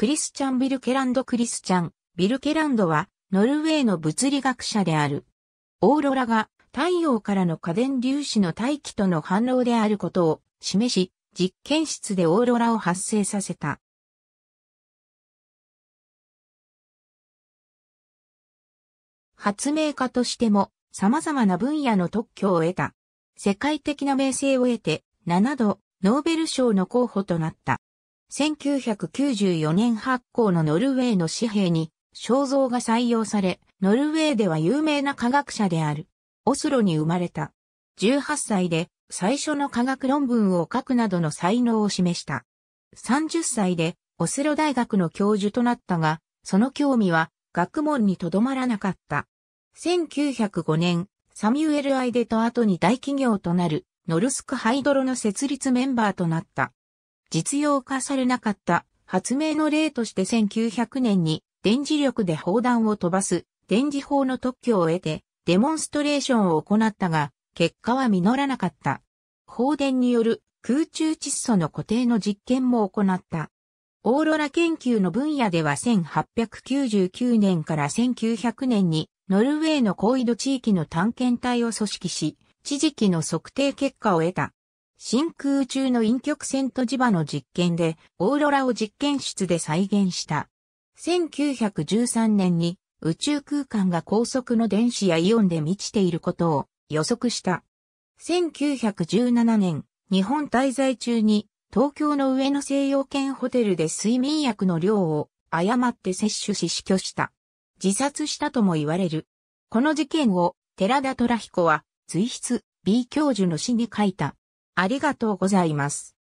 クリスチャン・ビルケランド・クリスチャン・ビルケランドは、ノルウェーの物理学者である。オーロラが太陽からの家電粒子の大気との反応であることを示し、実験室でオーロラを発生させた。発明家としても様々な分野の特許を得た。世界的な名声を得て7度ノーベル賞の候補となった。1994年発行のノルウェーの紙幣に肖像が採用され、ノルウェーでは有名な科学者である。オスロに生まれた。18歳で最初の科学論文を書くなどの才能を示した。30歳でオスロ大学の教授となったが、その興味は学問にとどまらなかった。1905年、サミュエル・アイデと後に大企業となるノルスクハイドロの設立メンバーとなった。実用化されなかった発明の例として1900年に電磁力で砲弾を飛ばす電磁砲の特許を得てデモンストレーションを行ったが結果は実らなかった。放電による空中窒素の固定の実験も行った。オーロラ研究の分野では1899年から1900年にノルウェーの高緯度地域の探検隊を組織し、地磁気の測定結果を得た。真空中の陰極線と磁場の実験で、オーロラを実験室で再現した。1913年に宇宙空間が高速の電子やイオンで満ちていることを予測した。1917年、日本滞在中に東京の上野西洋圏ホテルで睡眠薬の量を誤って摂取し死去した。自殺したとも言われる。この事件を寺田虎彦は随筆 B 教授の詩に書いた。ありがとうございます。